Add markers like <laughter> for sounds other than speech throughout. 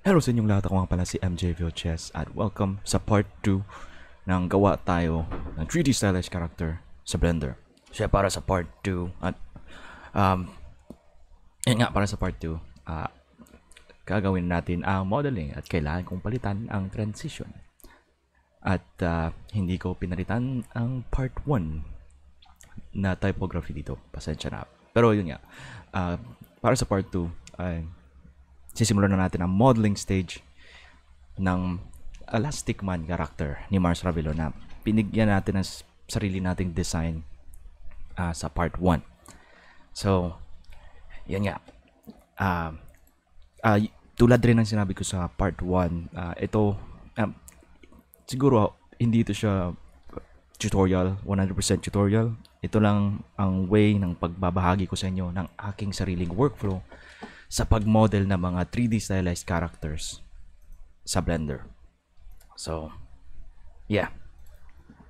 Hello sa inyong lahat, ako nga pala si MJ Vilches at welcome sa part 2 ng gawa tayo ng 3D stylish character sa Blender. Siya para sa part 2 at um, yun nga para sa part 2, uh, ah, gagawin natin ang modeling at kailangan kong palitan ang transition. At uh, hindi ko pinalitan ang part 1 na typography dito. Pasensya na. Pero yun nga, uh, para sa part 2, ay uh, sisimulan na natin ang modeling stage ng Elastic Man character ni Mars Ravelo na pinigyan natin ang sarili nating design uh, sa part 1. So, yan nga. Uh, uh, tulad rin ng sinabi ko sa part 1, uh, ito, um, siguro hindi ito siya tutorial, 100% tutorial. Ito lang ang way ng pagbabahagi ko sa inyo ng aking sariling workflow sa pag-model ng mga 3D stylized characters sa Blender. So, yeah.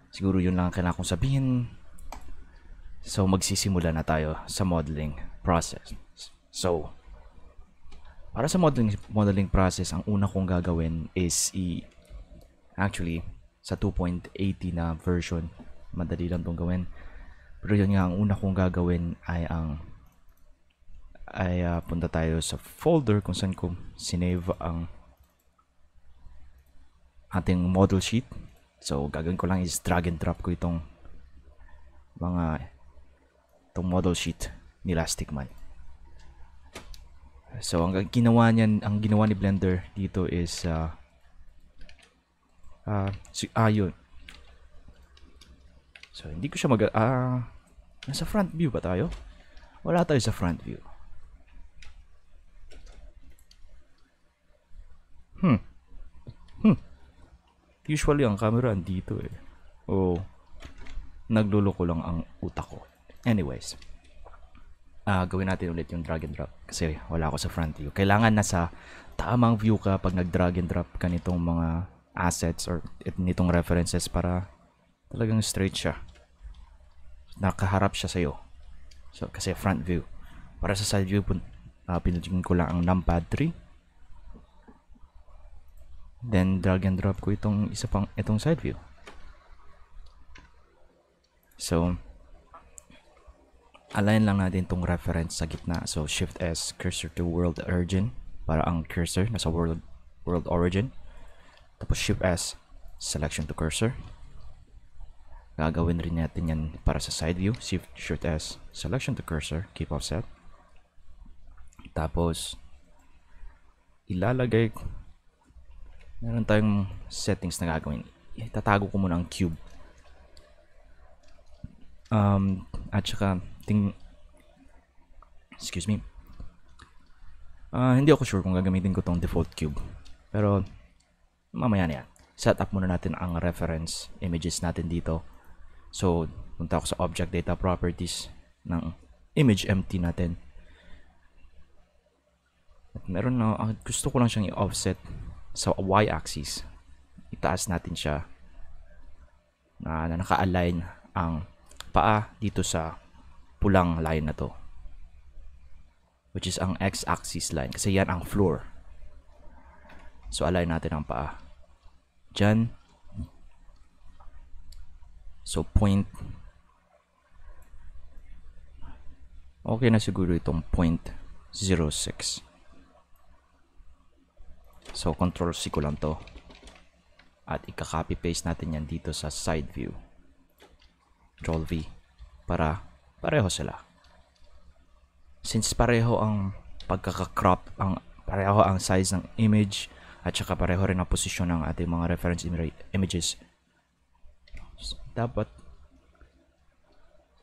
Siguro yun lang ang kailangan kong sabihin. So, magsisimula na tayo sa modeling process. So, para sa modeling modeling process, ang una kong gagawin is i actually sa 2.80 na version, madali lang tong gawin. Pero yun nga ang una kong gagawin ay ang ay uh, punta tayo sa folder kung saan ko sinave ang ating model sheet. So, gagawin ko lang is drag and drop ko itong mga itong model sheet ni Elasticman. So, ang ginawa niyan, ang ginawa ni Blender dito is uh, uh, si, ah, yun. So, hindi ko siya mag... Ah, nasa front view ba tayo? Wala tayo sa front view. Hmm. Hmm. Usually ang camera andito eh. O oh, nagluloko lang ang utak ko. Anyways. Uh, gawin natin ulit yung drag and drop kasi wala ako sa front view. Kailangan nasa tamang view ka pag nag drag and drop ka nitong mga assets or nitong references para talagang straight siya. Nakaharap siya sa'yo. So, kasi front view. Para sa side view, uh, ah, pinagin ko lang ang numpad 3 Then drag and drop ko itong isa pang itong side view. So align lang natin itong reference sa gitna. So shift S cursor to world origin para ang cursor nasa world world origin. Tapos shift S selection to cursor. Gagawin rin natin yan para sa side view. Shift shift S selection to cursor, keep offset. Tapos ilalagay meron tayong settings na gagawin. Itatago ko muna ang cube. Um, at saka, ting... Excuse me. Uh, hindi ako sure kung gagamitin ko tong default cube. Pero, mamaya na yan. Set up muna natin ang reference images natin dito. So, punta ako sa object data properties ng image empty natin. At meron na, uh, gusto ko lang siyang i-offset sa y-axis. Itaas natin siya na, na naka-align ang paa dito sa pulang line na to which is ang x-axis line kasi yan ang floor so align natin ang paa Diyan. so point okay na siguro itong point 06 So, control C ko lang to. At ika-copy paste natin yan dito sa side view. Control V. Para pareho sila. Since pareho ang pagkaka-crop, ang pareho ang size ng image, at saka pareho rin ang posisyon ng ating mga reference im images. So, dapat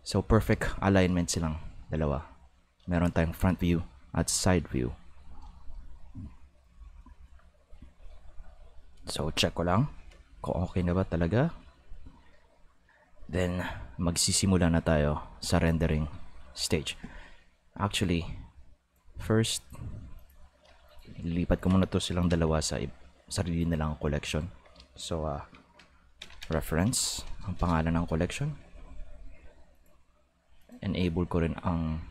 So perfect alignment silang dalawa. Meron tayong front view at side view. So, check ko lang kung okay na ba talaga. Then, magsisimula na tayo sa rendering stage. Actually, first, lilipat ko muna to silang dalawa sa sarili na lang collection. So, uh, reference, ang pangalan ng collection. Enable ko rin ang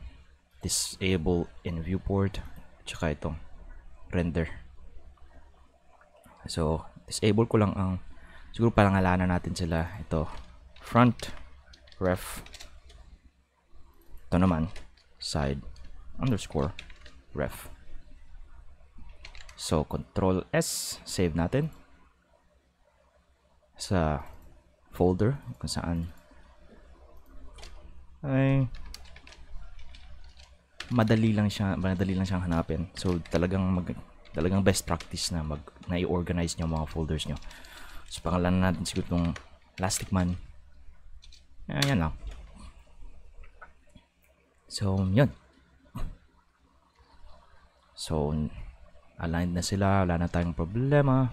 disable in viewport, tsaka itong render. So, disable ko lang ang siguro palangalanan natin sila. Ito, front ref. Ito naman, side underscore ref. So, control S, save natin sa folder kung saan ay madali lang siya madali lang siyang hanapin so talagang mag talagang best practice na mag na i-organize nyo mga folders niyo. so pangalan natin siguro tong Elastic Man Ayun ah, lang so yun so aligned na sila wala na tayong problema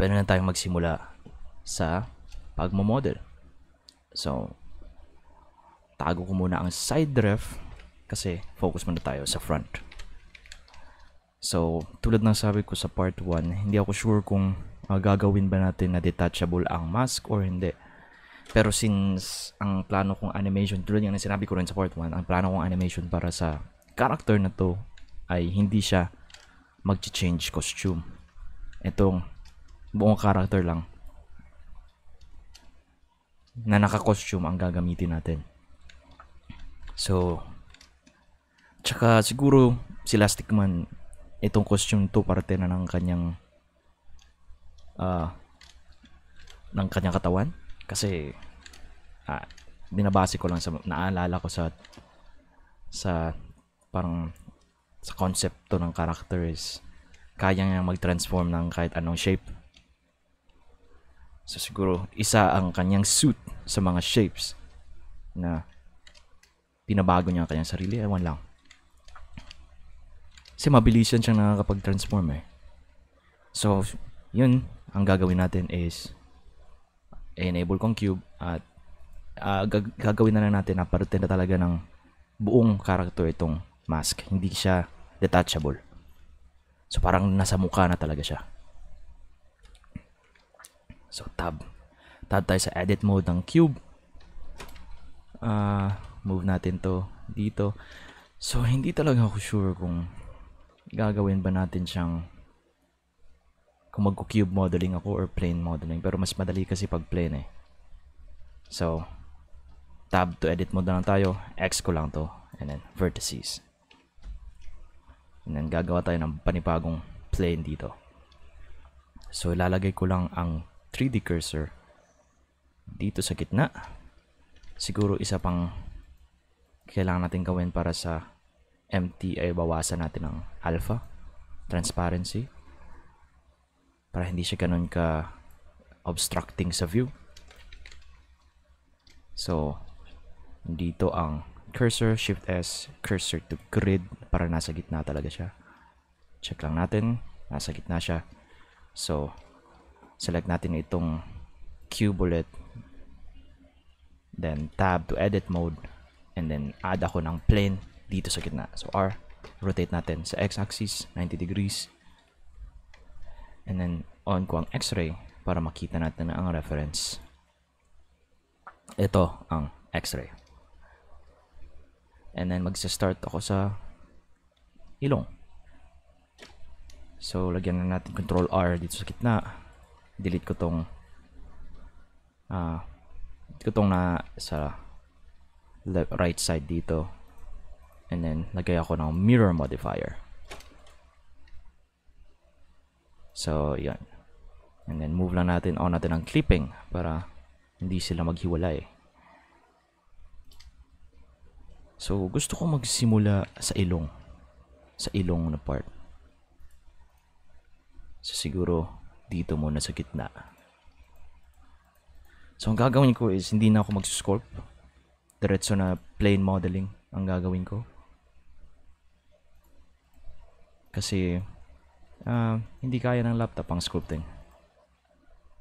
pwede na tayong magsimula sa pagmo-model so tago ko muna ang side ref kasi focus muna tayo sa front So, tulad ng sabi ko sa part 1, hindi ako sure kung uh, gagawin ba natin na detachable ang mask or hindi. Pero since ang plano kong animation, tulad nga sinabi ko rin sa part 1, ang plano kong animation para sa character na to ay hindi siya mag-change costume. Itong buong character lang na naka-costume ang gagamitin natin. So, tsaka siguro si Elastic Man itong costume to parte na ng kanyang uh, ng kanyang katawan kasi ah, binabase ko lang sa naalala ko sa sa parang sa konsepto ng character is kaya niya mag-transform ng kahit anong shape. So siguro isa ang kanyang suit sa mga shapes na pinabago niya ang kanyang sarili. Ewan lang. Kasi mabilisan siyang nakakapag-transform eh. So, yun, ang gagawin natin is enable kong cube at uh, gag- gagawin na lang natin na parutin na talaga ng buong character itong mask. Hindi siya detachable. So, parang nasa mukha na talaga siya. So, tab. Tab tayo sa edit mode ng cube. Uh, move natin to dito. So, hindi talaga ako sure kung gagawin ba natin siyang kung mag-cube modeling ako or plane modeling. Pero mas madali kasi pag plane eh. So, tab to edit mode na tayo. X ko lang to. And then, vertices. And then, gagawa tayo ng panipagong plane dito. So, ilalagay ko lang ang 3D cursor dito sa gitna. Siguro isa pang kailangan natin gawin para sa MT ay bawasan natin ang alpha, transparency, para hindi siya ganun ka obstructing sa view. So, dito ang cursor, shift S, cursor to grid, para nasa gitna talaga siya. Check lang natin, nasa gitna siya. So, select natin itong cube ulit, then tab to edit mode, and then add ako ng plane dito sa gitna. So R, rotate natin sa x-axis, 90 degrees. And then, on ko ang x-ray para makita natin na ang reference. Ito ang x-ray. And then, magsa-start ako sa ilong. So, lagyan na natin control R dito sa gitna. Delete ko tong ah uh, ko tong na sa left, right side dito And then, lagay ako ng mirror modifier. So, yan. And then, move lang natin on natin ang clipping para hindi sila maghiwalay. So, gusto ko magsimula sa ilong. Sa ilong na part. So, siguro dito muna sa gitna. So, ang gagawin ko is hindi na ako mag-sculpt. Diretso na plane modeling ang gagawin ko. Kasi uh, hindi kaya ng laptop ang sculpting.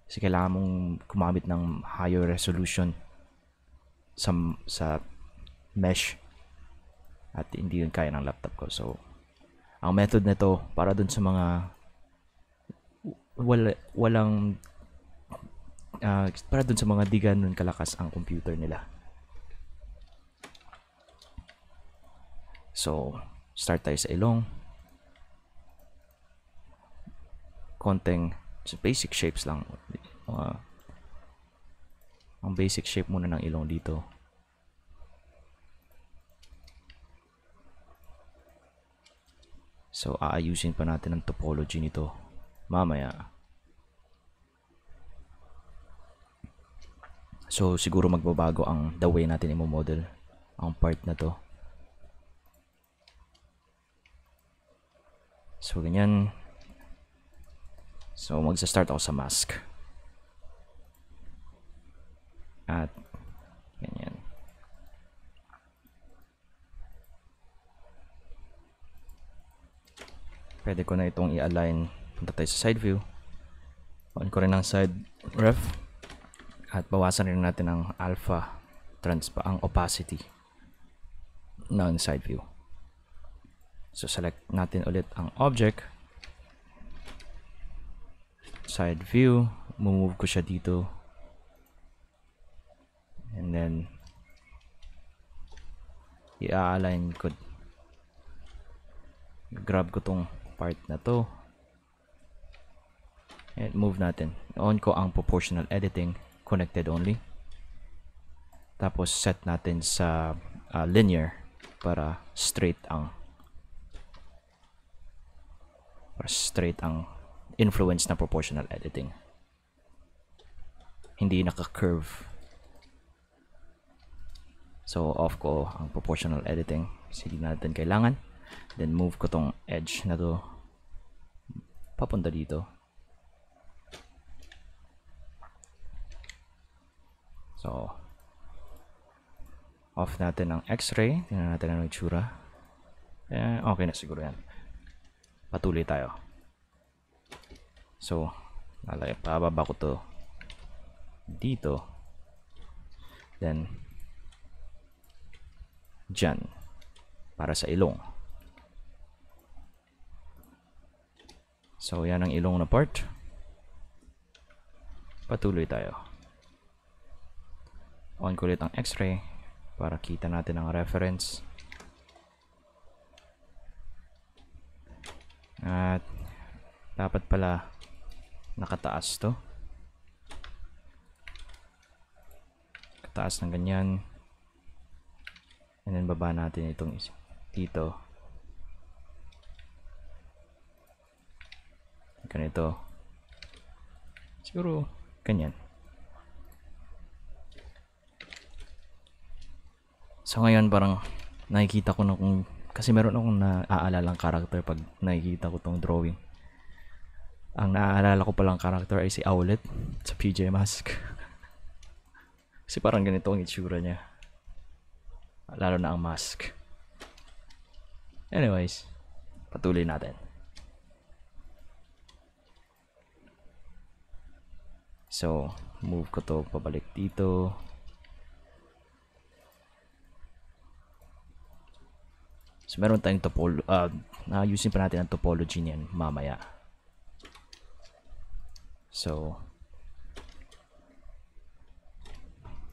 Kasi kailangan mong kumamit ng higher resolution sa, sa mesh at hindi yun kaya ng laptop ko. So, ang method nito para dun sa mga wala, walang uh, para dun sa mga di ganun kalakas ang computer nila. So, start tayo sa ilong. konting basic shapes lang. Uh, ang basic shape muna ng ilong dito. So, aayusin pa natin ang topology nito mamaya. So, siguro magbabago ang the way natin imo-model ang part na to. So, ganyan. So magsa-start ako sa mask. At ganyan. Pwede ko na itong i-align. Punta tayo sa side view. On ko rin ang side ref. At bawasan rin natin ang alpha trans pa ang opacity ng side view. So select natin ulit ang object side view move ko siya dito and then i-align ko grab ko tong part na to and move natin on ko ang proportional editing connected only tapos set natin sa uh, linear para straight ang para straight ang influence ng proportional editing. Hindi naka-curve. So, off ko ang proportional editing. Kasi hindi natin kailangan. Then, move ko tong edge na to papunta dito. So, off natin ang x-ray. Tingnan natin ang itsura. Eh, okay na siguro yan. Patuloy tayo. So, lalagay pababa ko to dito. Then, dyan. Para sa ilong. So, yan ang ilong na part. Patuloy tayo. On ko ulit ang x-ray para kita natin ang reference. At, dapat pala nakataas to kataas ng ganyan and then baba natin itong isa dito ganito siguro ganyan so ngayon parang nakikita ko na kung kasi meron akong naaalalang character pag nakikita ko tong drawing ang naaalala ko palang karakter ay si Owlet sa PJ Mask. <laughs> Kasi parang ganito ang itsura niya. Lalo na ang mask. Anyways, patuloy natin. So, move ko to pabalik dito. So, meron tayong topology. Uh, ah, na-using pa natin ang topology niyan mamaya. So,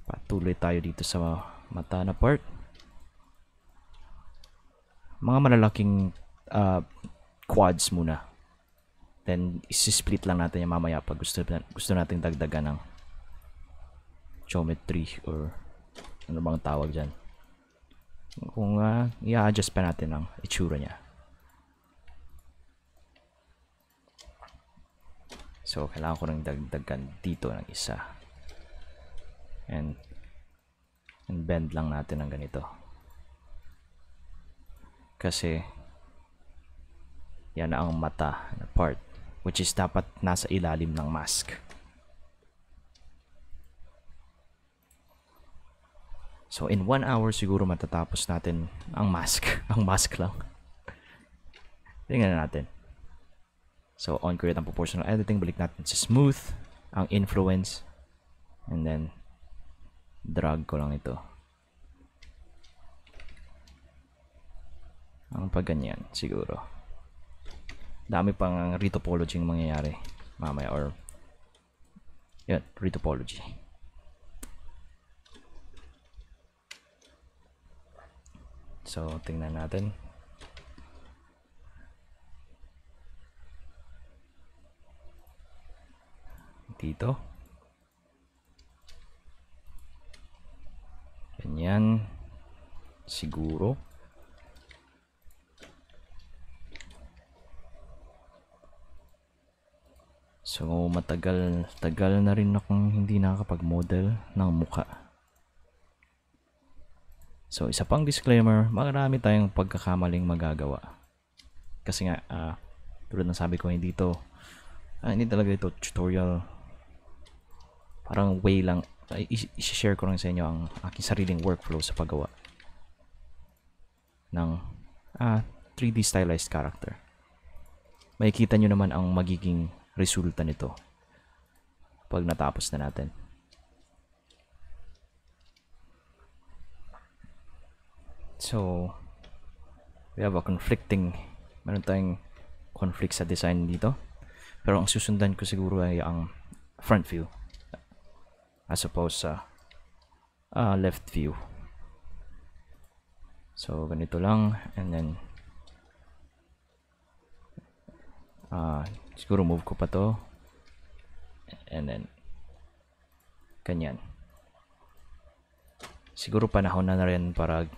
patuloy tayo dito sa mata na part. Mga malalaking uh, quads muna. Then, isi-split lang natin yung mamaya pag gusto, gusto natin dagdagan ng geometry or ano bang tawag dyan. Kung uh, i-adjust pa natin ang itsura niya. So, kailangan ko ng dagdagan dito ng isa. And, and bend lang natin ng ganito. Kasi, yan ang mata na part which is dapat nasa ilalim ng mask. So in 1 hour siguro matatapos natin ang mask. <laughs> Ang mask lang. Tingnan natin. So, on ko ang proportional editing. Balik natin sa smooth, ang influence, and then, drag ko lang ito. Ang pagganyan, siguro. Dami pang retopology yung mangyayari mamaya or yun, retopology. So, tingnan natin. dito. Ganyan. Siguro. So, matagal, tagal na rin akong hindi nakakapag-model ng muka. So, isa pang disclaimer, marami tayong pagkakamaling magagawa. Kasi nga, uh, tulad ng sabi ko, hindi to, uh, hindi talaga ito tutorial parang way lang i-share ko lang sa inyo ang aking sariling workflow sa paggawa ng uh, ah, 3D stylized character. Makikita nyo naman ang magiging resulta nito pag natapos na natin. So, we have a conflicting, meron tayong conflict sa design dito. Pero ang susundan ko siguro ay ang front view as opposed sa uh, uh, left view. So, ganito lang. And then, uh, siguro move ko pa to. And then, kanyan. Siguro panahon na, na rin para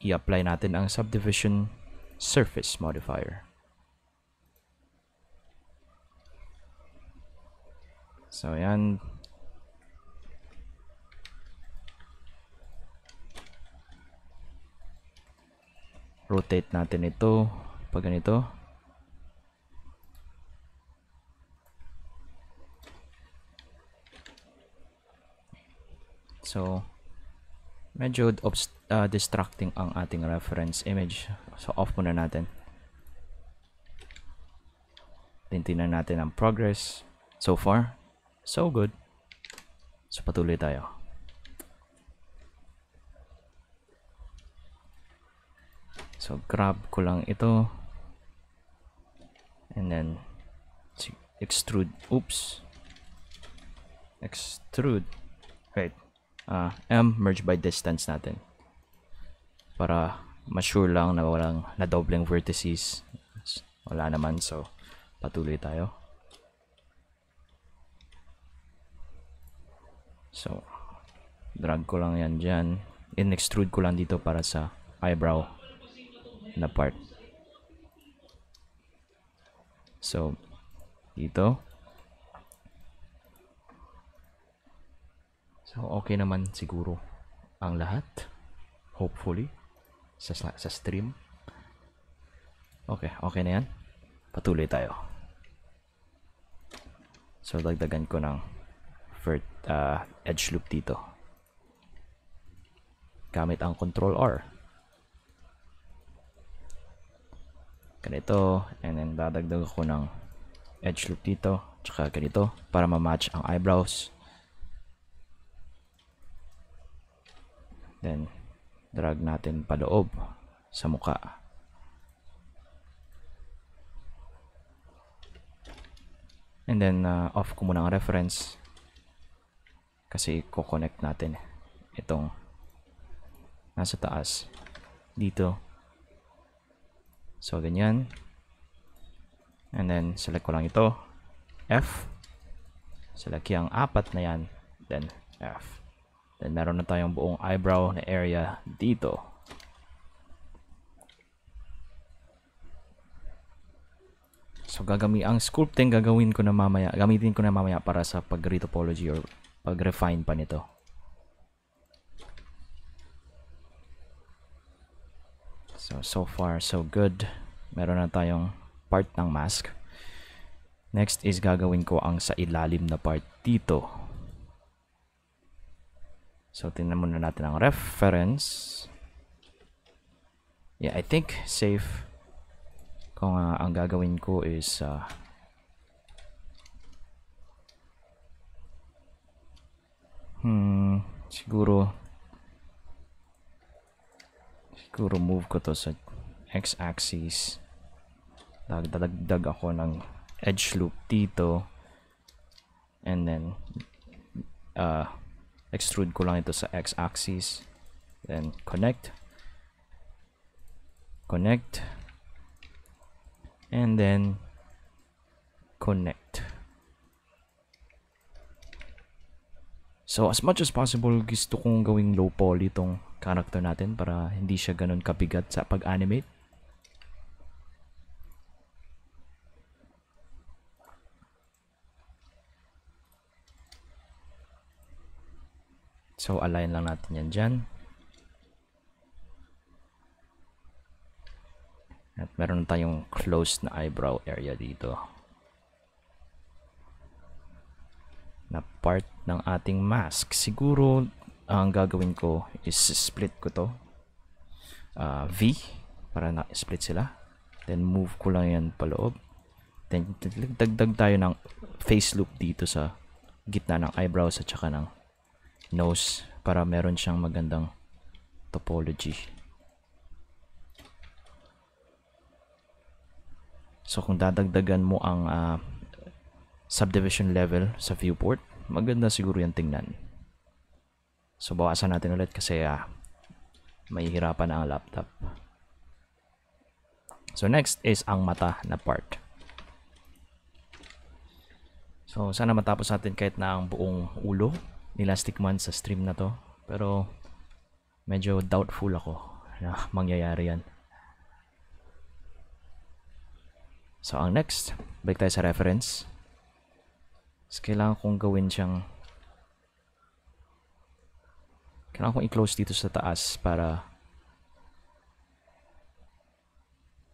i-apply natin ang subdivision surface modifier. So, ayan. rotate natin ito pag ganito so medyo uh, distracting ang ating reference image so off muna natin tintinan natin ang progress so far so good so patuloy tayo So grab ko lang ito. And then extrude. Oops. Extrude. Right. Uh, ah, M merge by distance natin. Para ma-sure lang na walang na-doubling vertices. Wala naman so patuloy tayo. So, drag ko lang yan dyan. In-extrude ko lang dito para sa eyebrow na part. So, dito. So, okay naman siguro ang lahat. Hopefully. Sa, sa stream. Okay, okay na yan. Patuloy tayo. So, dagdagan ko ng first, uh, ah, edge loop dito. Gamit ang control R. ganito and then dadagdag ako ng edge loop dito tsaka ganito para ma-match ang eyebrows then drag natin pa loob sa mukha and then uh, off ko muna ang reference kasi ko-connect natin itong nasa taas dito So, ganyan. And then, select ko lang ito. F. Select yung apat na yan. Then, F. Then, meron na tayong buong eyebrow na area dito. So, gagami ang sculpting gagawin ko na mamaya. Gamitin ko na mamaya para sa pag-retopology or pag-refine pa nito. So, so far, so good. Meron na tayong part ng mask. Next is gagawin ko ang sa ilalim na part dito. So, tingnan muna natin ang reference. Yeah, I think safe. Kung uh, ang gagawin ko is... Uh, hmm, siguro Siguro move ko to sa x-axis. Dagdag ako ng edge loop dito. And then, uh, extrude ko lang ito sa x-axis. Then, connect. Connect. And then, connect. So, as much as possible, gusto kong gawing low poly itong character natin para hindi siya ganun kabigat sa pag-animate. So, align lang natin yan dyan. At meron tayong close na eyebrow area dito. Na part ng ating mask. Siguro, ang gagawin ko is split ko to uh, V para na-split sila then move ko lang yan paloob then dagdag tayo ng face loop dito sa gitna ng eyebrows at saka ng nose para meron siyang magandang topology so kung dadagdagan mo ang uh, subdivision level sa viewport maganda siguro yan tingnan So bawasan natin ulit kasi uh, ah, may hirapan na ang laptop. So next is ang mata na part. So sana matapos natin kahit na ang buong ulo ni Elastic Man sa stream na to. Pero medyo doubtful ako na <laughs> mangyayari yan. So ang next, balik tayo sa reference. So kailangan kong gawin siyang kailangan kong i-close dito sa taas para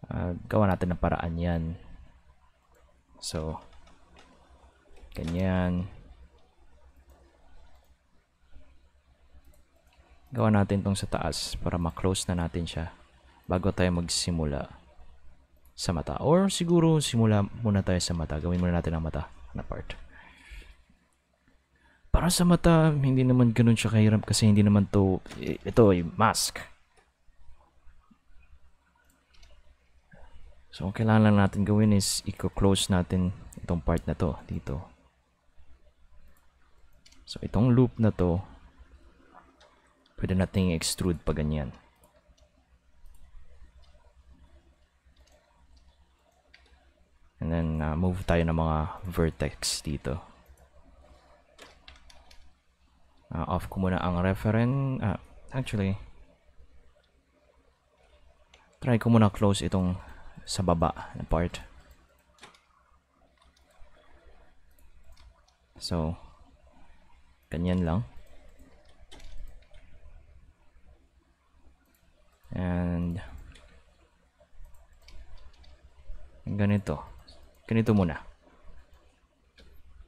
uh, gawa natin ng paraan yan. So, ganyan. Gawa natin tong sa taas para ma-close na natin siya bago tayo magsimula sa mata. Or siguro simula muna tayo sa mata. Gawin muna natin ang mata na part para sa mata, hindi naman ganun siya kahirap kasi hindi naman to, ito ay mask. So, ang kailangan lang natin gawin is i-close natin itong part na to dito. So, itong loop na to, pwede natin extrude pa ganyan. And then, uh, move tayo ng mga vertex dito. Uh, off ko muna ang reference. Uh, actually, try ko muna close itong sa baba na part. So, ganyan lang. And, ganito. Ganito muna.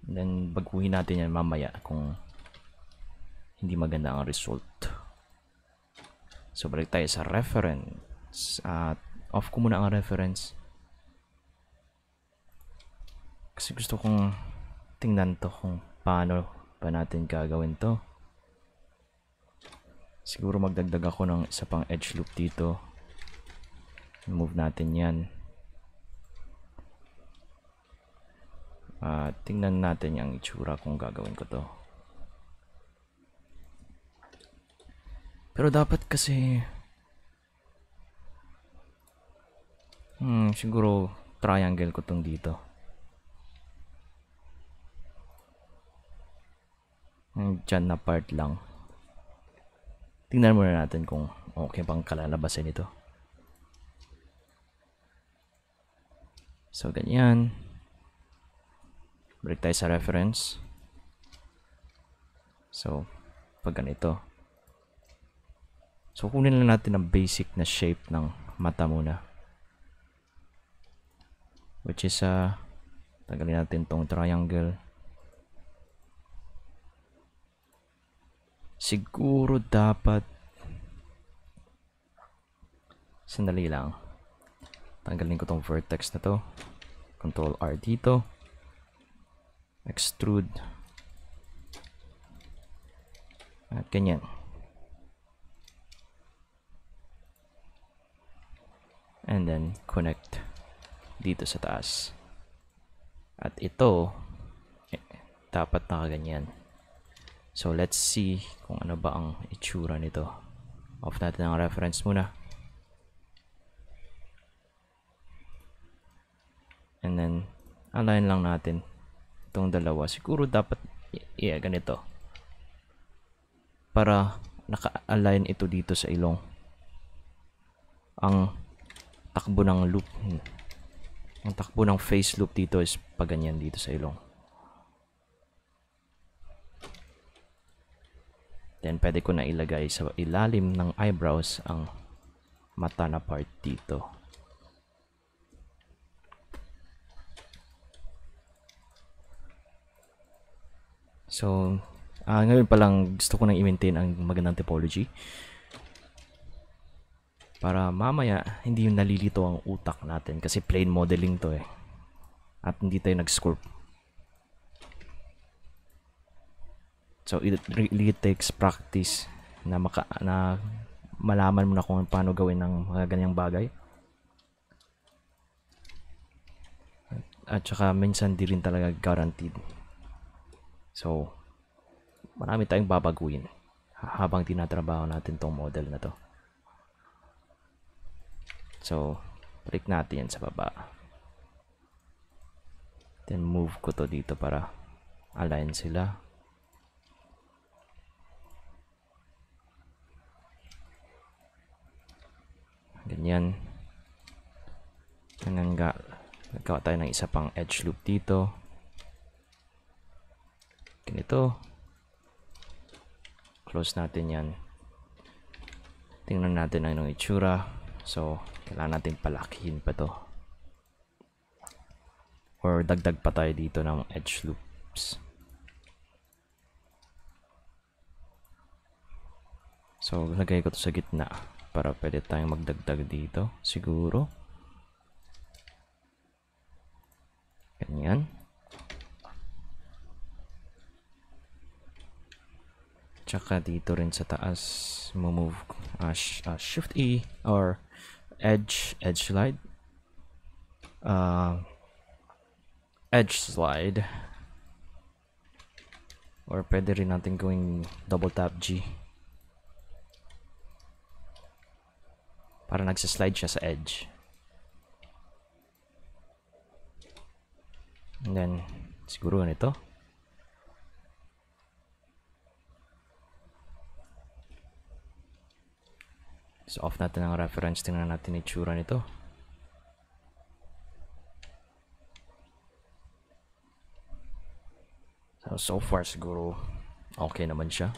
And then, baguhin natin yan mamaya kung hindi maganda ang result. So, balik tayo sa reference. At uh, off ko muna ang reference. Kasi gusto kong tingnan to kung paano pa natin gagawin to. Siguro magdagdag ako ng isa pang edge loop dito. Move natin yan. Uh, tingnan natin yung itsura kung gagawin ko to. Pero dapat kasi... Hmm, siguro triangle ko tong dito. Hmm, Diyan na part lang. Tingnan muna natin kung okay bang kalalabasin ito. So, ganyan. Balik tayo sa reference. So, pag ganito. So, kunin lang natin ang basic na shape ng mata muna. Which is, uh, ah, tagalin natin tong triangle. Siguro dapat sandali lang. Tanggalin ko tong vertex na to. Control R dito. Extrude. At ganyan. and then connect dito sa taas at ito eh, dapat nakaganyan so let's see kung ano ba ang itsura nito off natin ang reference muna and then align lang natin itong dalawa siguro dapat yeah, ganito para naka-align ito dito sa ilong ang takbo ng loop. Ang takbo ng face loop dito is paganyan dito sa ilong. Then, pwede ko na ilagay sa ilalim ng eyebrows ang mata na part dito. So, uh, ngayon palang gusto ko nang i-maintain ang magandang typology para mamaya hindi yung nalilito ang utak natin kasi plain modeling to eh at hindi tayo nag-sculpt so it really takes practice na, maka, na malaman mo na kung paano gawin ng mga ganyang bagay at saka minsan di rin talaga guaranteed so marami tayong babaguhin habang tinatrabaho natin tong model na to So, break natin yan sa baba. Then, move ko to dito para align sila. Ganyan. Ganyan ga. Nagkawa tayo ng isa pang edge loop dito. Ganito. Close natin yan. Tingnan natin ang itsura. So, kailangan natin palakihin pa to. Or dagdag pa tayo dito ng edge loops. So, lagay ko to sa gitna para pwede tayong magdagdag dito, siguro. Ganyan. Tsaka dito rin sa taas, move uh, ah, sh uh, shift E or edge edge slide uh, edge slide or pwede rin natin going double tap G para nagsaslide siya sa edge and then siguro nito So off natin ang reference. Tingnan natin itsura nito. So, so far siguro okay naman siya.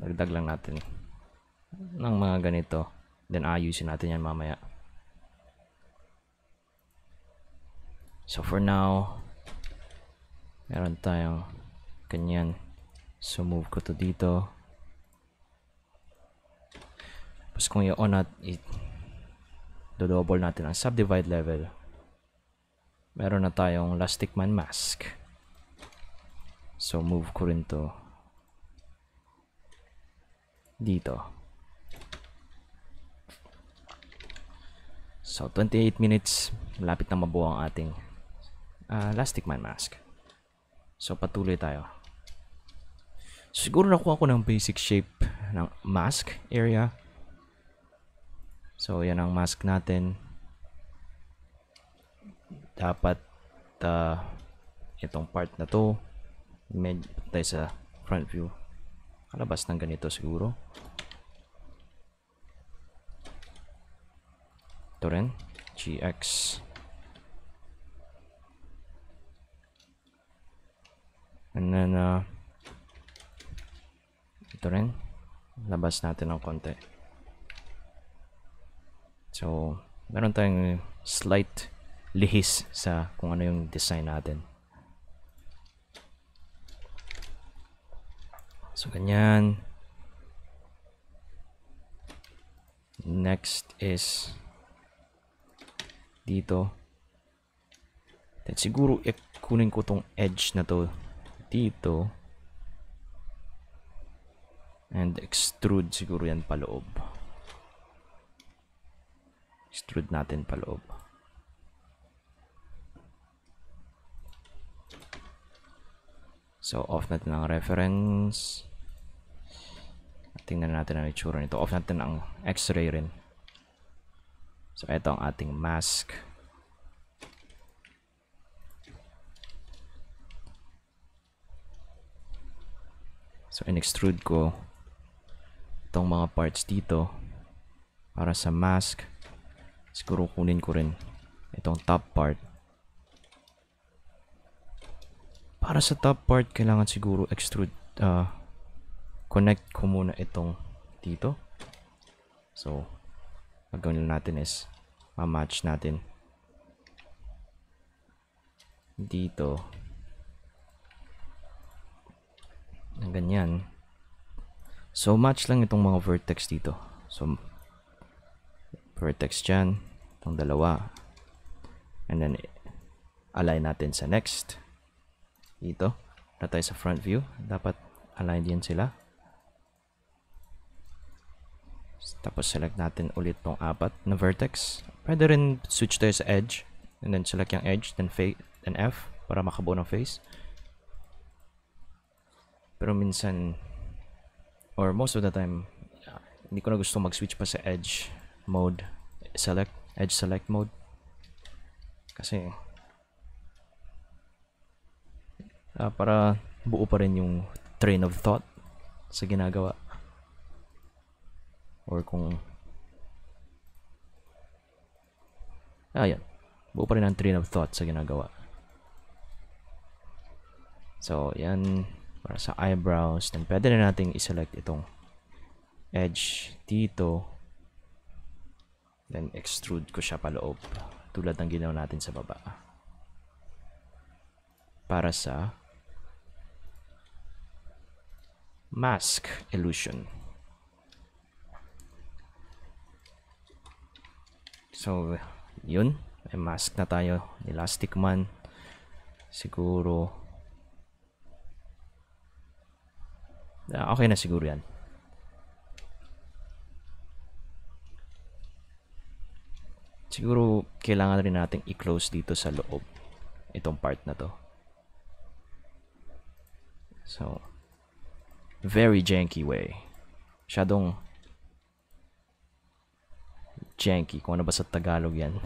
Dagdag lang natin ng mga ganito. Then ayusin natin yan mamaya. So for now, meron tayong kanyan. So move ko to dito. Tapos kung i-on at it, do-double natin ang subdivide level. Meron na tayong Elastic Man Mask. So move ko rin to dito. So 28 minutes, malapit na mabuo ang ating uh, Elastic Man Mask. So patuloy tayo. Siguro nakuha ko ng basic shape ng mask area. So, yan ang mask natin. Dapat uh, itong part na to medyo tayo sa front view. Kalabas ng ganito siguro. Ito rin. GX. And then, uh, dito rin. Labas natin ng konti. So, meron tayong slight lihis sa kung ano yung design natin. So, ganyan. Next is dito. Then, siguro, ikunin ko tong edge na to dito. Dito. And extrude siguro yan paloob. Extrude natin paloob. So, off natin ang reference. Tingnan natin ang itsura nito. Off natin ang x-ray rin. So, ito ang ating mask. So, in-extrude ko itong mga parts dito para sa mask siguro kunin ko rin itong top part para sa top part kailangan siguro extrude uh, connect ko muna itong dito so ang natin is ma-match natin dito ng ganyan So, match lang itong mga vertex dito. So, vertex dyan. Itong dalawa. And then, align natin sa next. Dito. Na tayo sa front view. Dapat align din sila. Tapos, select natin ulit tong apat na vertex. Pwede rin switch tayo sa edge. And then, select yung edge. Then, face, then F para makabuo ng face. Pero minsan, or most of the time hindi ko na gusto mag-switch pa sa edge mode select edge select mode kasi uh, para buo pa rin yung train of thought sa ginagawa or kung ah buo pa rin ang train of thought sa ginagawa so yan para sa eyebrows, then pwede na nating i-select itong edge dito. Then extrude ko siya paloob tulad ng ginawa natin sa baba. Para sa mask illusion. So, yun. May mask na tayo. Elastic man. Siguro, Uh, okay na siguro yan. Siguro kailangan rin natin i-close dito sa loob itong part na to. So, very janky way. Masyadong janky. Kung ano ba sa Tagalog yan.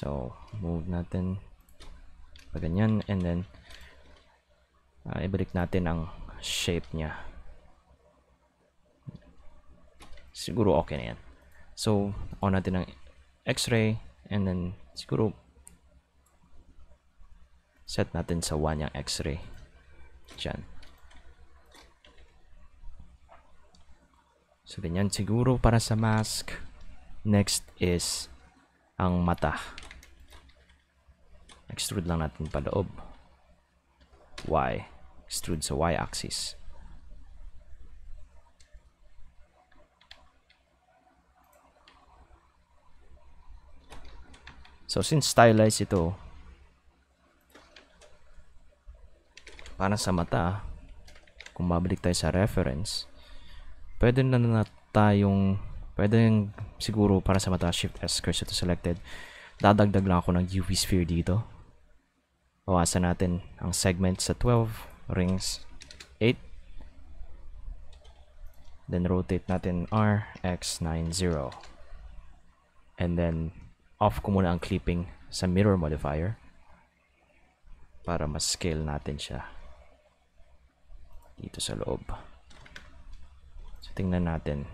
So, move natin pa ganyan and then uh, ibalik natin ang shape niya. Siguro okay na yan. So, on natin ang x-ray and then siguro set natin sa 1 yung x-ray. Diyan. So, ganyan siguro para sa mask. Next is ang mata extrude lang natin paloob. Y. Extrude sa y-axis. So, since stylized ito, para sa mata, kung babalik tayo sa reference, pwede na na tayong, pwede siguro para sa mata, Shift S cursor to selected, dadagdag lang ako ng UV sphere dito Bawasan natin ang segment sa 12 rings 8. Then rotate natin R, X, 9, And then off ko muna ang clipping sa mirror modifier para mas scale natin siya dito sa loob. So tingnan natin.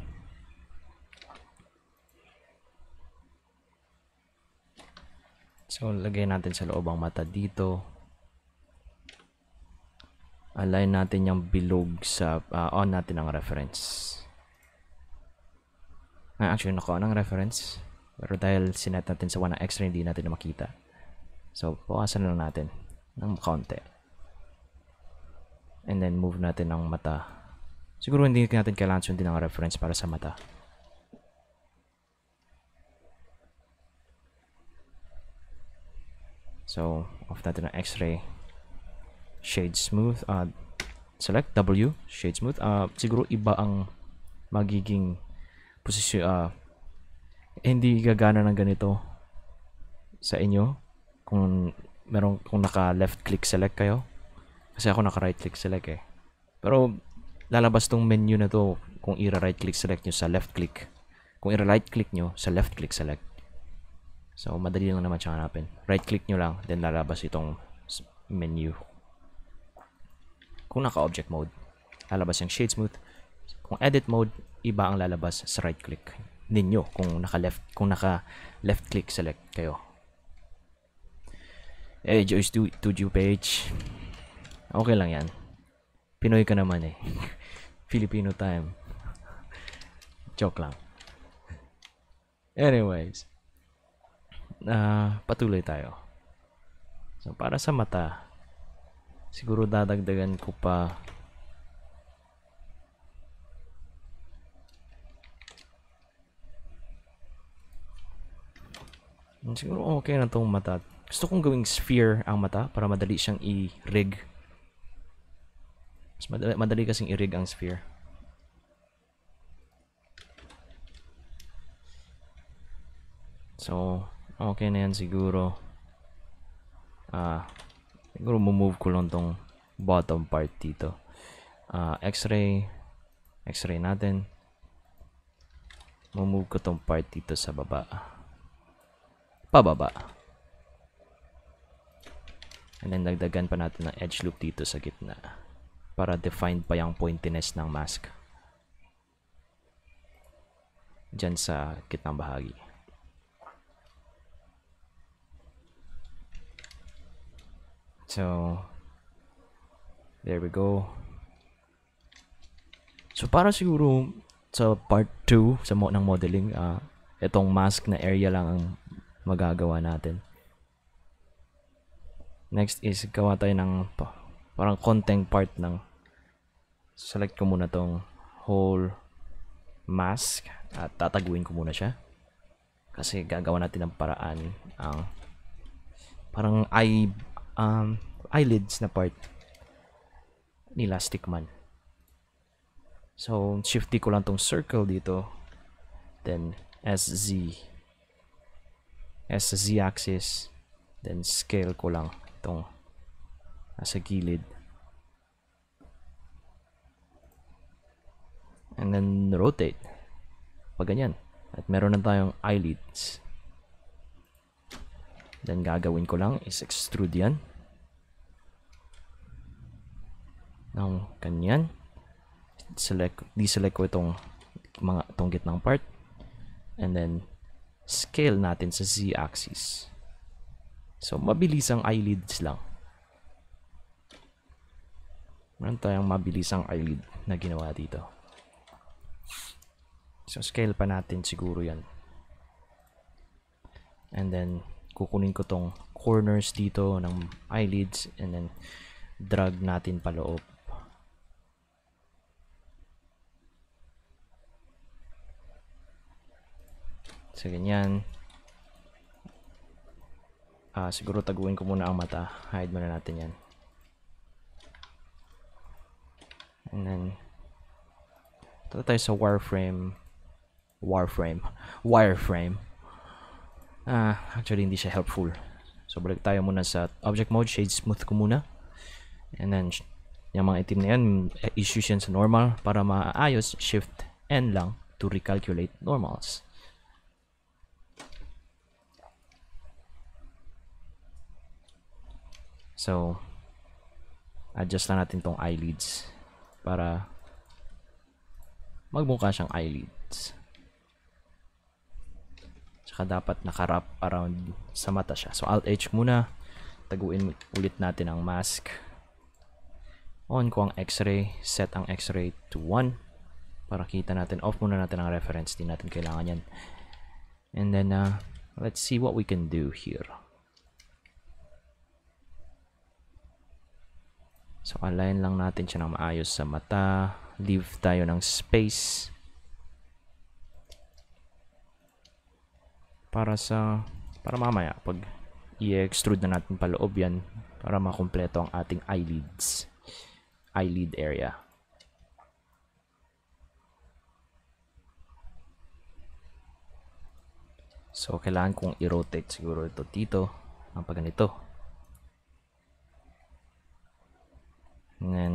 So, lagay natin sa loob ang mata dito. Align natin yung bilog sa, uh, on natin ang reference. Ah, actually, nakuha ng reference. Pero dahil sinet natin sa 1 ng extra, hindi natin makita. So, bukasan lang natin ng konti. And then, move natin ang mata. Siguro hindi natin kailangan sundin ng reference para sa mata. So, off natin ang x-ray. Shade smooth. Uh, select W, shade smooth. Uh, siguro iba ang magiging posisyon. Uh, hindi gagana ng ganito sa inyo kung meron kung naka left click select kayo kasi ako naka right click select eh pero lalabas tong menu na to kung i right click select nyo sa left click kung i right click nyo sa left click select So, madali lang naman siyang hanapin. Right-click nyo lang, then lalabas itong menu. Kung naka-object mode, lalabas yung shade smooth. Kung edit mode, iba ang lalabas sa right-click ninyo kung naka-left kung naka left click select kayo. Eh, Joyce to to g page. Okay lang 'yan. Pinoy ka naman eh. <laughs> Filipino time. Joke lang. Anyways, uh, patuloy tayo. So, para sa mata, siguro dadagdagan ko pa Siguro okay na tong mata. Gusto kong gawing sphere ang mata para madali siyang i-rig. Mas madali, madali kasing i-rig ang sphere. So, Okay na yan siguro. Ah, siguro move ko lang tong bottom part dito. Ah, x-ray. X-ray natin. Move ko tong part dito sa baba. Pababa. And then dagdagan pa natin ng edge loop dito sa gitna para defined pa yung pointiness ng mask Diyan sa kitang bahagi. So, there we go. So, para siguro sa part 2 sa mo ng modeling, uh, itong mask na area lang ang magagawa natin. Next is gawa tayo ng parang content part ng select ko muna tong whole mask at tataguin ko muna siya kasi gagawa natin ng paraan ang ah, parang eye um, eyelids na part ni Elastic So, shift D ko lang tong circle dito. Then, SZ. S Z axis. Then, scale ko lang itong nasa gilid. And then, rotate. Pag ganyan. At meron na tayong eyelids. Then gagawin ko lang is extrude yan. Ng kanyan. Select, deselect ko itong mga itong gitnang part. And then scale natin sa z-axis. So mabilis ang eyelids lang. Meron tayong mabilis ang eyelid na ginawa dito. So scale pa natin siguro yan. And then kukunin ko tong corners dito ng eyelids and then drag natin paloob. So, ganyan. Ah, siguro taguin ko muna ang mata. Hide muna natin yan. And then, ito tayo sa <laughs> wireframe. Wireframe. Wireframe. Ah, actually hindi siya helpful. So balik tayo muna sa object mode, shade smooth ko muna. And then yung mga itim na yan, eh, issues yan sa normal para maayos, shift N lang to recalculate normals. So, adjust lang natin tong eyelids para magmukha siyang eyelid. Tsaka dapat nakarap around sa mata siya. So Alt-H muna. Taguin ulit natin ang mask. On ko ang x-ray. Set ang x-ray to 1. Para kita natin. Off muna natin ang reference. Di natin kailangan yan. And then, uh, let's see what we can do here. So, align lang natin siya ng maayos sa mata. Leave tayo ng space. para sa para mamaya pag i-extrude na natin paloob yan para makumpleto ang ating eyelids eyelid area so kailangan kong i-rotate siguro ito dito ang pag ganito and then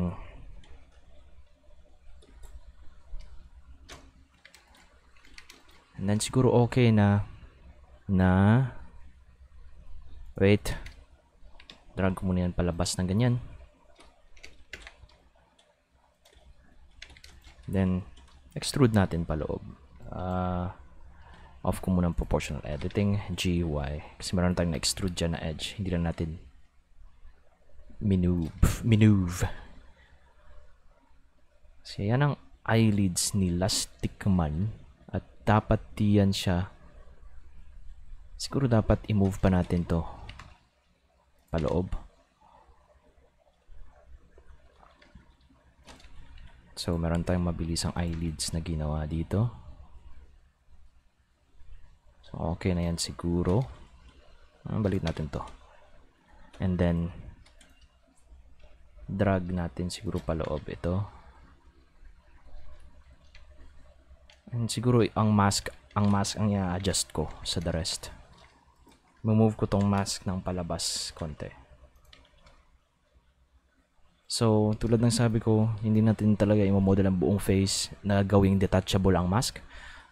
and then siguro okay na na wait drag ko muna yan palabas ng ganyan then extrude natin paloob uh, ah, off ko muna ang proportional editing GUI kasi meron tayong na-extrude dyan na edge hindi na natin minove minove so yan ang eyelids ni Lastikman at dapat diyan siya Siguro dapat i-move pa natin to paloob. So, meron tayong mabilisang eyelids na ginawa dito. So, okay na yan siguro. Ah, balik natin to. And then, drag natin siguro paloob ito. And siguro, ang mask, ang mask ang i-adjust ko sa the rest move ko tong mask ng palabas konti. So, tulad ng sabi ko, hindi natin talaga i-model ang buong face na gawing detachable ang mask.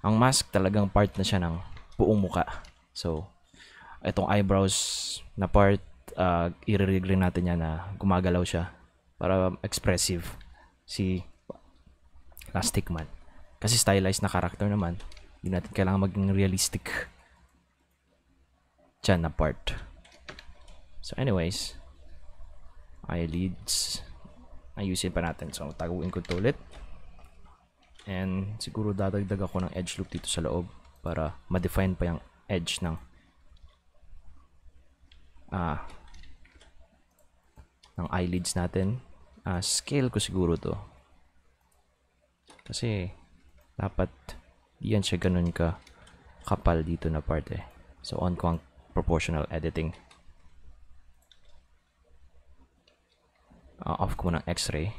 Ang mask talagang part na siya ng buong muka. So, itong eyebrows na part, uh, ah, i-regle natin yan na gumagalaw siya para expressive si Plastic Man. Kasi stylized na character naman, hindi natin kailangan maging realistic dyan na part. So anyways, eyelids, ayusin pa natin. So taguin ko ito ulit. And siguro dadagdag ako ng edge loop dito sa loob para ma-define pa yung edge ng ah, ng eyelids natin. Ah, scale ko siguro to. Kasi dapat diyan siya ganun ka kapal dito na parte. Eh. So on ko ang proportional editing. Uh, off ko ng x-ray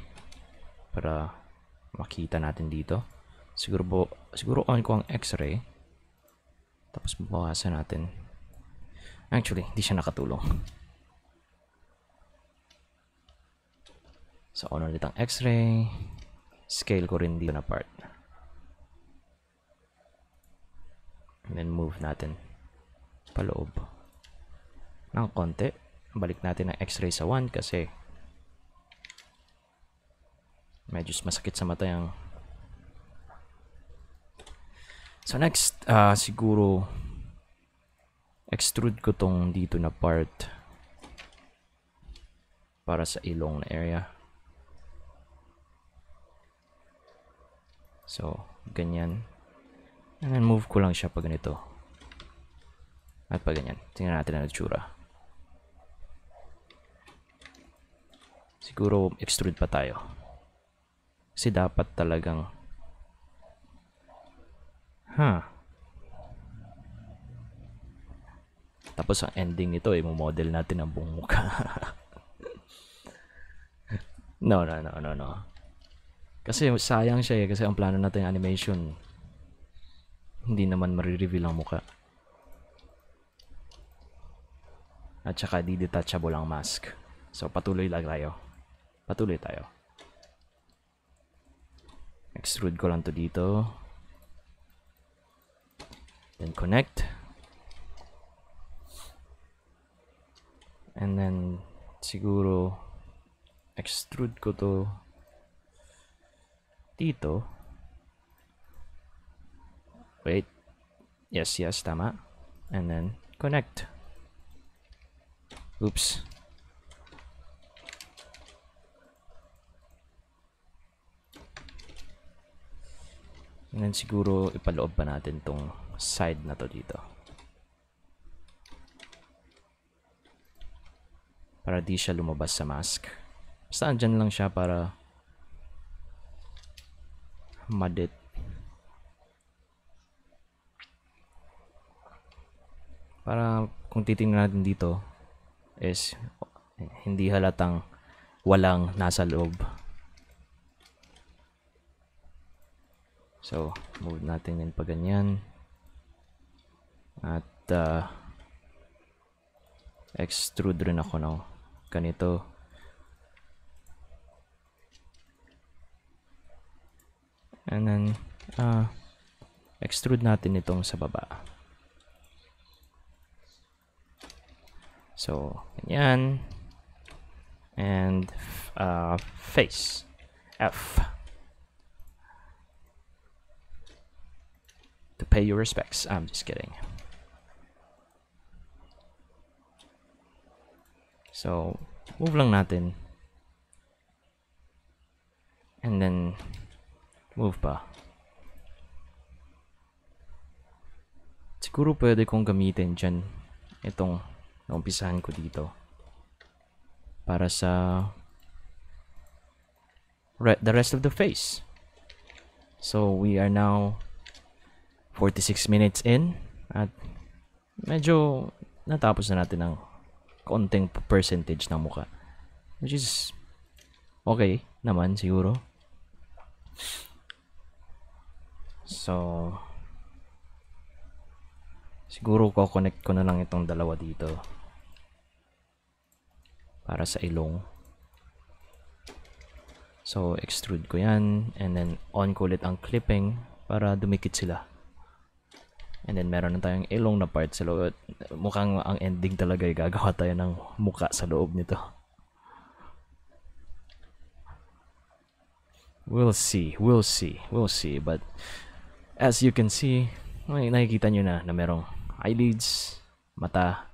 para makita natin dito. Siguro, bo, siguro on ko ang x-ray. Tapos bawasan natin. Actually, hindi siya nakatulong. So, on ulit ang x-ray. Scale ko rin dito na part. And then move natin paloob ng konti. Balik natin ang x-ray sa 1 kasi medyo masakit sa mata yung So next, uh, siguro extrude ko tong dito na part para sa ilong na area. So, ganyan. And then move ko lang siya pa ganito. At pag ganyan, tingnan natin ang itsura. Siguro extrude pa tayo. Kasi dapat talagang... Ha. Huh. Tapos ang ending nito, i-model eh, natin ang buong mukha. <laughs> no, no, no, no, no. Kasi sayang siya eh, kasi ang plano natin animation, hindi naman marireveal ang mukha. at saka di detachable ang mask. So patuloy lang tayo. Patuloy tayo. Extrude ko lang to dito. Then connect. And then siguro extrude ko to dito. Wait. Yes, yes, tama. And then connect. Oops. Ngayon siguro ipaloob pa natin tong side na to dito. Para di siya lumabas sa mask. Basta andyan lang siya para madit. Para kung titingnan natin dito, is eh, hindi halatang walang nasa loob. So, move natin yan pa ganyan. At uh, extrude rin ako ng ganito. And then, uh, extrude natin itong sa baba. So, Ganyan. And uh, face. F. To pay your respects. I'm just kidding. So, move lang natin. And then, move pa. Siguro pwede kong gamitin dyan itong Naumpisahan ko dito. Para sa re the rest of the face. So, we are now 46 minutes in at medyo natapos na natin ang konting percentage ng muka. Which is okay naman siguro. So, siguro ko connect ko na lang itong dalawa dito para sa ilong. So, extrude ko yan. And then, on ko ulit ang clipping para dumikit sila. And then, meron na tayong ilong na part sa loob. Mukhang ang ending talaga ay gagawa tayo ng muka sa loob nito. We'll see, we'll see, we'll see. But, as you can see, may nakikita nyo na na merong eyelids, mata,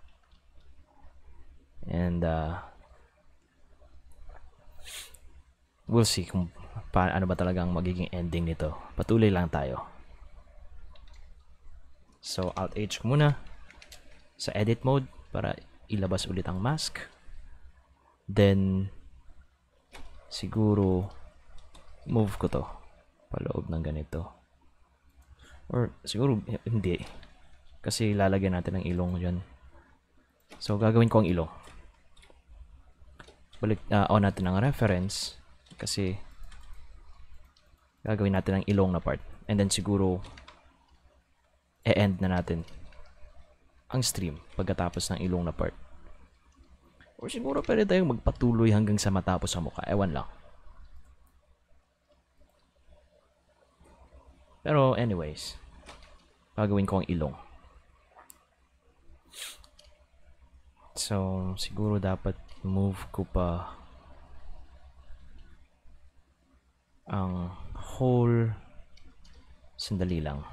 and uh, we'll see kung pa, ano ba talagang magiging ending nito. Patuloy lang tayo. So, alt H muna sa edit mode para ilabas ulit ang mask. Then, siguro, move ko to paloob ng ganito. Or, siguro, hindi. Kasi lalagyan natin ng ilong dyan. So, gagawin ko ang ilong. Balik, uh, on natin ang reference kasi gagawin natin ang ilong na part and then siguro e-end na natin ang stream pagkatapos ng ilong na part o siguro pwede tayong magpatuloy hanggang sa matapos ang mukha ewan lang pero anyways gagawin ko ang ilong so siguro dapat move ko pa ang whole sandali lang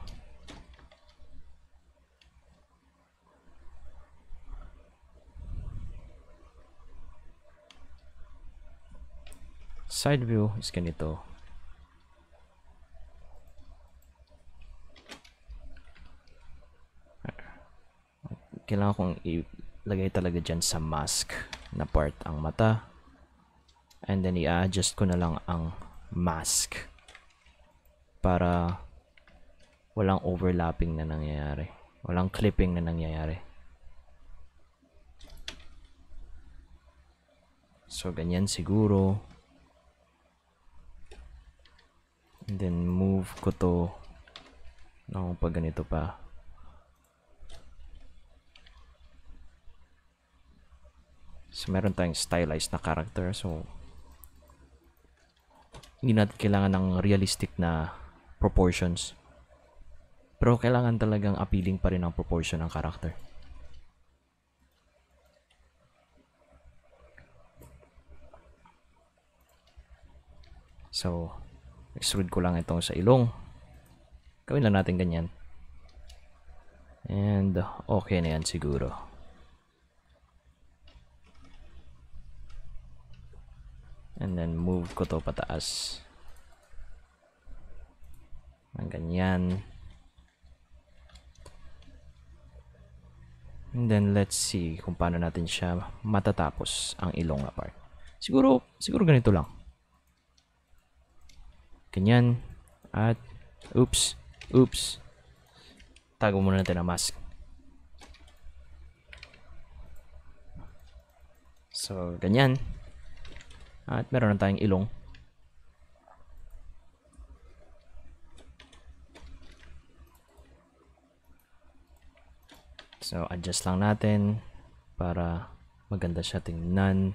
side view is ganito kailangan kong ilagay talaga dyan sa mask na part ang mata and then i-adjust ko na lang ang mask para walang overlapping na nangyayari. Walang clipping na nangyayari. So, ganyan siguro. And then, move ko to no, pag ganito pa. So, meron tayong stylized na character. So, hindi natin kailangan ng realistic na proportions. Pero kailangan talagang appealing pa rin ang proportion ng character. So, extrude ko lang itong sa ilong. Gawin lang natin ganyan. And okay na yan siguro. And then move ko to pataas. Ang ganyan. And then let's see kung paano natin siya matatapos ang ilong na part. Siguro, siguro ganito lang. Ganyan. At, oops, oops. Tago muna natin ang mask. So, ganyan. At meron na tayong ilong. So, adjust lang natin para maganda siya tingnan.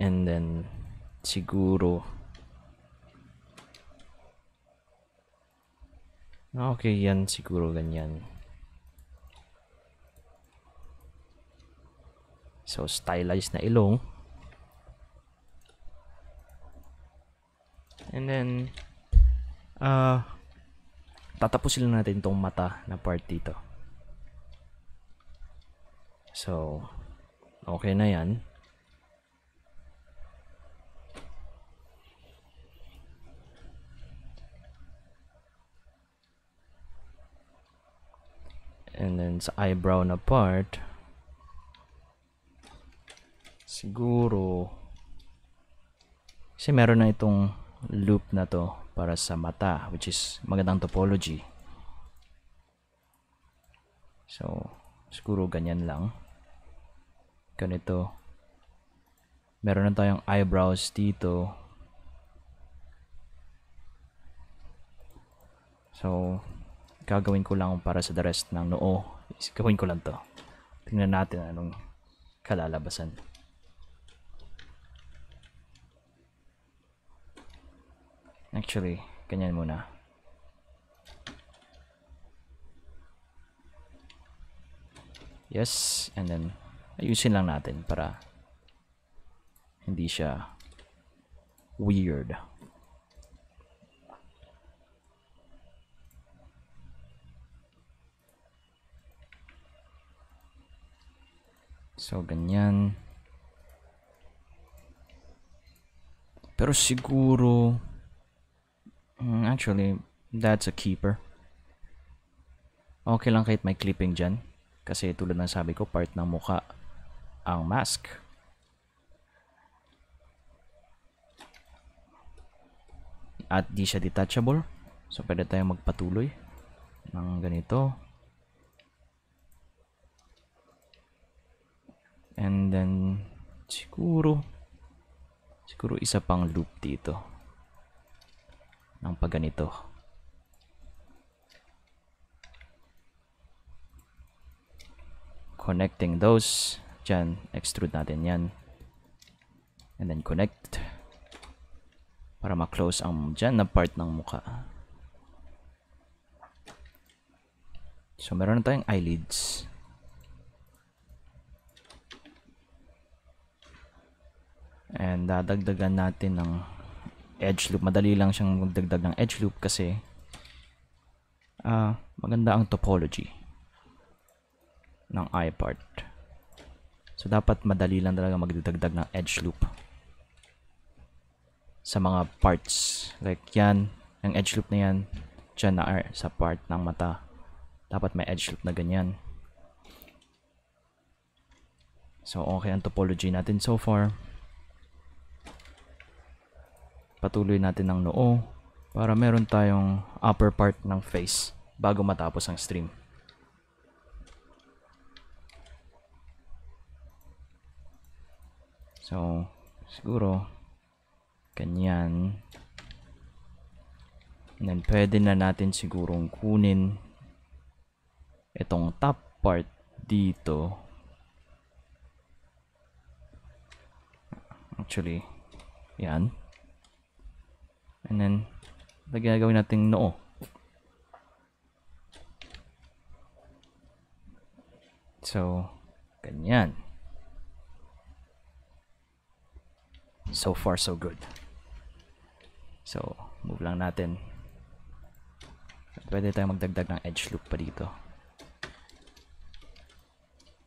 And then, siguro, okay yan, siguro ganyan. So, stylized na ilong. And then, uh, tatapusin lang natin itong mata na part dito. So, okay na yan. and then sa eyebrow na part siguro kasi meron na itong loop na to para sa mata which is magandang topology so siguro ganyan lang ganito meron na tayong eyebrows dito so gagawin ko lang para sa the rest ng noo gawin ko lang to tingnan natin anong kalalabasan Actually, ganyan muna. Yes, and then ayusin lang natin para hindi siya weird. So, ganyan. Pero siguro, Mm, actually, that's a keeper. Okay lang kahit may clipping dyan. Kasi tulad ng sabi ko, part ng mukha ang mask. At di siya detachable. So, pwede tayong magpatuloy ng ganito. And then, siguro, siguro isa pang loop dito ng pagganito. Connecting those. Diyan, extrude natin yan. And then connect. Para ma-close ang dyan na part ng muka. So, meron na tayong eyelids. And dadagdagan natin ng edge loop. Madali lang siyang magdagdag ng edge loop kasi uh, maganda ang topology ng iPart. So, dapat madali lang talaga magdagdag ng edge loop sa mga parts. Like yan, yung edge loop na yan, dyan na R sa part ng mata. Dapat may edge loop na ganyan. So, okay ang topology natin so far patuloy natin ng noo para meron tayong upper part ng face bago matapos ang stream. So, siguro, kanyan. And then, pwede na natin sigurong kunin itong top part dito. Actually, yan. And then, ito ginagawin natin noo. So, ganyan. So far, so good. So, move lang natin. Pwede tayong magdagdag ng edge loop pa dito.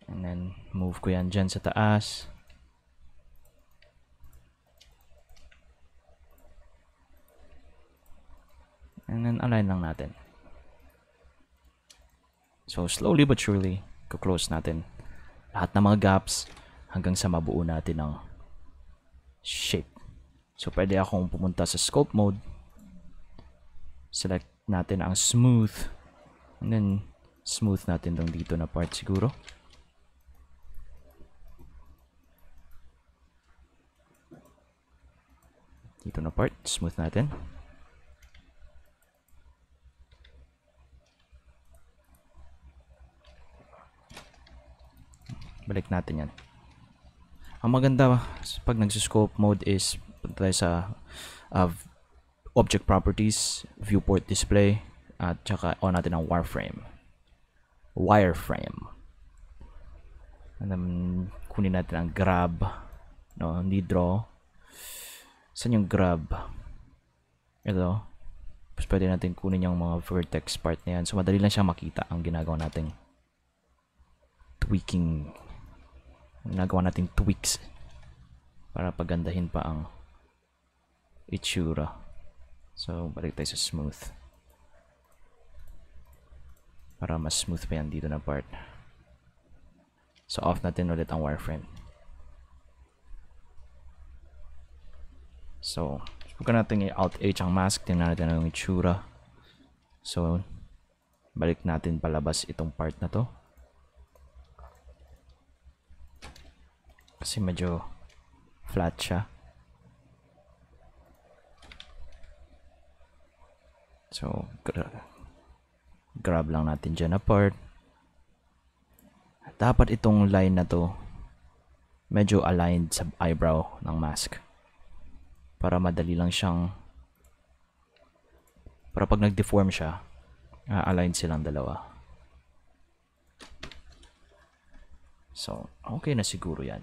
And then, move ko yan dyan sa taas. And then align lang natin. So slowly but surely, kuklose natin lahat ng mga gaps hanggang sa mabuo natin ang shape. So pwede akong pumunta sa scope mode. Select natin ang smooth. And then smooth natin tong dito na part siguro. Dito na part, smooth natin. Balik natin yan. Ang maganda pag nagsiscope mode is punta tayo sa uh, object properties, viewport display, at saka on natin ang wireframe. Wireframe. And then, kunin natin ang grab. No, hindi draw. Saan yung grab? Ito. Tapos pwede natin kunin yung mga vertex part na yan. So, madali lang siya makita ang ginagawa nating tweaking nagawa nating tweaks para pagandahin pa ang itsura. So, balik tayo sa smooth. Para mas smooth pa yan dito na part. So, off natin ulit ang wireframe. So, subukan natin i-out H ang mask. Tingnan natin ang itsura. So, balik natin palabas itong part na to. Kasi medyo flat siya. So, gra grab lang natin dyan apart. Dapat itong line na to medyo aligned sa eyebrow ng mask. Para madali lang siyang para pag nag-deform siya, align silang dalawa. So, okay na siguro yan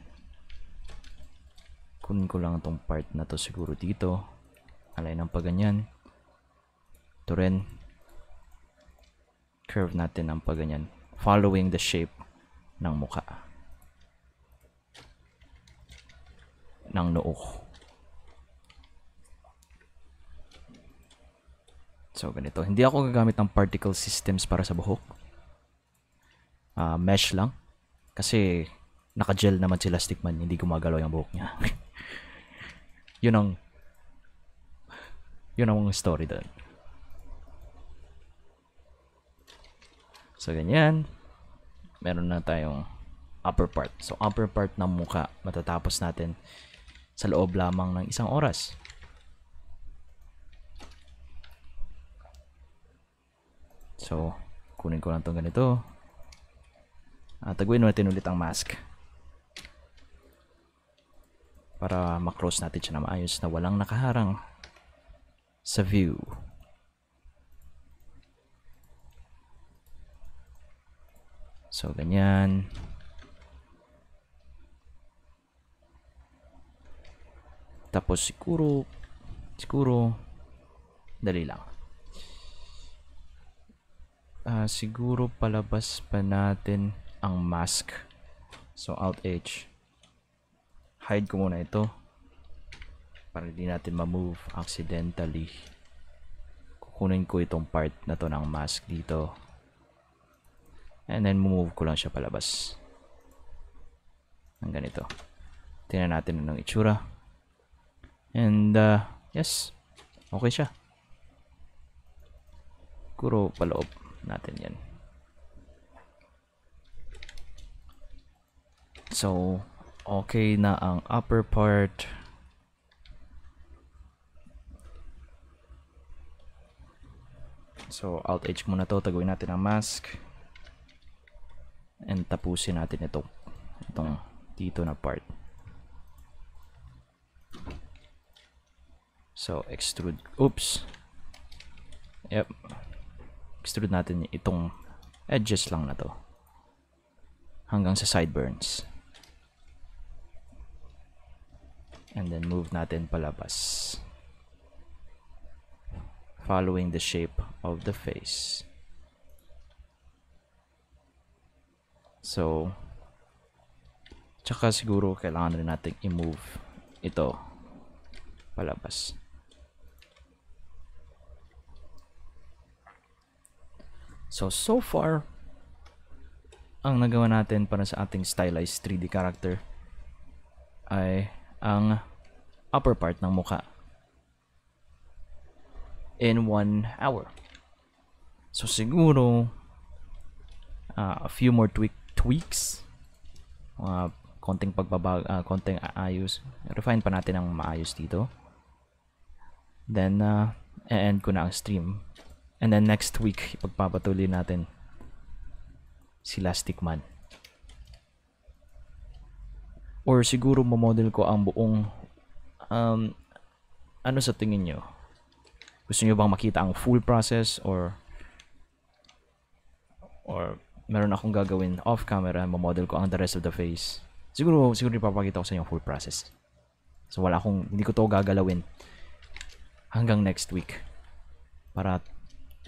kunin ko lang itong part na to siguro dito alay ng paganyan ito rin curve natin ng paganyan following the shape ng muka ng noo So, ganito. Hindi ako gagamit ng particle systems para sa buhok. Uh, mesh lang. Kasi, naka-gel naman si Elastic Man. Hindi gumagalaw yung buhok niya. <laughs> Yun ang yun ang story doon. So, ganyan. Meron na tayong upper part. So, upper part ng mukha matatapos natin sa loob lamang ng isang oras. So, kunin ko lang itong ganito. At taguin natin ulit ang mask para maklose natin siya na maayos na walang nakaharang sa view. So, ganyan. Tapos, siguro, siguro, dali lang. Uh, siguro palabas pa natin ang mask. So, alt H hide ko muna ito para hindi natin ma-move accidentally kukunin ko itong part na to ng mask dito and then move ko lang siya palabas ng ganito tingnan natin anong itsura and uh, yes okay siya kuro paloob natin yan so Okay na ang upper part. So, Alt-H muna to. Taguin natin ang mask. And tapusin natin ito itong dito na part. So, extrude. Oops. Yep. Extrude natin itong edges lang na to. Hanggang sa sideburns. and then move natin palabas following the shape of the face so tsaka siguro kailangan rin natin i-move ito palabas so so far ang nagawa natin para sa ating stylized 3D character ay ang upper part ng mukha in one hour. So siguro uh, a few more tweak tweaks uh, konting pagbabag uh, ah, konting ayos refine pa natin ang maayos dito then uh, ah, end ko na ang stream and then next week ipagpapatuloy natin si Lastic Man or siguro mamodel ko ang buong um, ano sa tingin nyo? Gusto nyo bang makita ang full process or or meron akong gagawin off camera mamodel ko ang the rest of the face siguro siguro ipapakita ko sa inyo full process so wala akong hindi ko to gagalawin hanggang next week para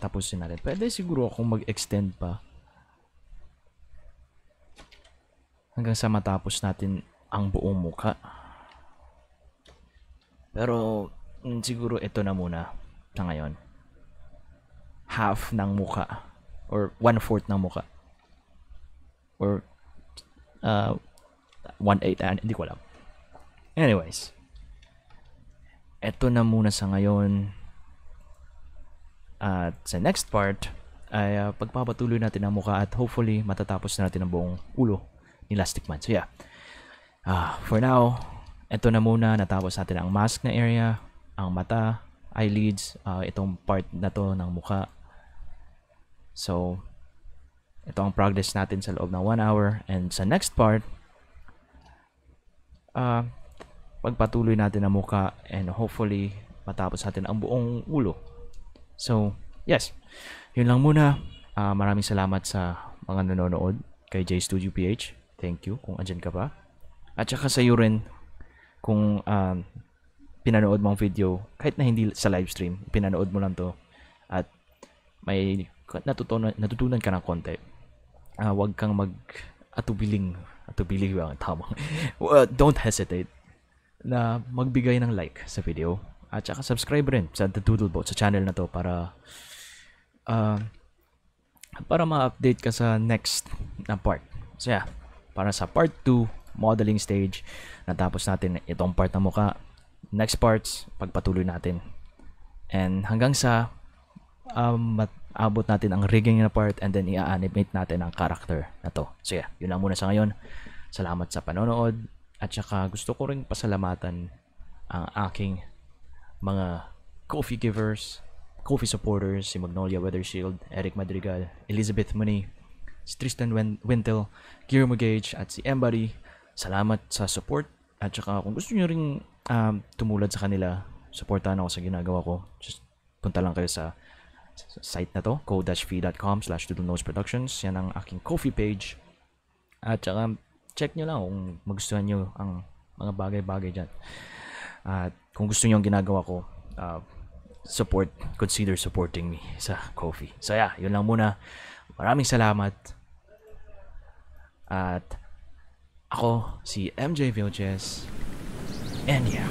tapusin natin pwede siguro akong mag-extend pa hanggang sa matapos natin ang buong mukha. Pero mm, siguro ito na muna sa ngayon. Half ng mukha or one-fourth ng mukha or uh, one-eighth, uh, hindi ko alam. Anyways, ito na muna sa ngayon. At sa next part, ay uh, pagpapatuloy natin ang mukha at hopefully matatapos na natin ang buong ulo ni Lastic Man. So yeah, Ah, for now, ito na muna natapos natin ang mask na area, ang mata, eyelids, uh, itong part na to ng mukha. So, ito ang progress natin sa loob ng 1 hour. And sa next part, uh, pagpatuloy natin ang mukha and hopefully matapos natin ang buong ulo. So, yes. Yun lang muna. Uh, maraming salamat sa mga nanonood kay J Studio PH. Thank you kung andyan ka pa. At saka sa rin kung um, pinanood mo ang video, kahit na hindi sa live stream, pinanood mo lang to at may natutunan, natutunan ka ng konti. Uh, huwag kang mag atubiling, atubiling <laughs> ba ang ah, tamang, don't hesitate na magbigay ng like sa video at saka subscribe rin sa The Doodle Boat sa channel na to para uh, para ma-update ka sa next na part. So yeah, para sa part 2 modeling stage. Natapos natin itong part ng mukha. Next parts, pagpatuloy natin. And hanggang sa um, abot natin ang rigging na part and then i-animate natin ang character na to. So yeah, yun lang muna sa ngayon. Salamat sa panonood at saka gusto ko ring pasalamatan ang aking mga coffee givers, coffee supporters, si Magnolia Weathershield, Eric Madrigal, Elizabeth Money, si Tristan Win Wintel, Guillermo Gage, at si Embody salamat sa support at saka kung gusto niyo ring um, tumulad sa kanila, supportahan ako sa ginagawa ko. Just punta lang kayo sa site na to, co-fi.com slash productions. Yan ang aking coffee page. At saka check nyo lang kung magustuhan nyo ang mga bagay-bagay dyan. At kung gusto nyo ang ginagawa ko, uh, support, consider supporting me sa coffee. So yeah, yun lang muna. Maraming salamat. At ako, si MJ Vilches. And yeah,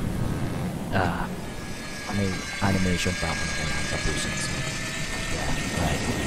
ah, uh, may animation pa ako na kailangan tapusin. So, yeah, right.